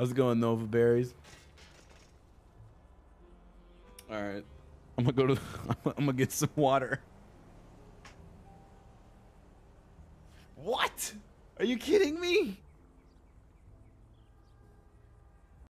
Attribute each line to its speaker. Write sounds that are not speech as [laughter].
Speaker 1: How's it going Nova berries. All right. I'm gonna go to. [laughs] I'm gonna get some water.
Speaker 2: What? Are you kidding me?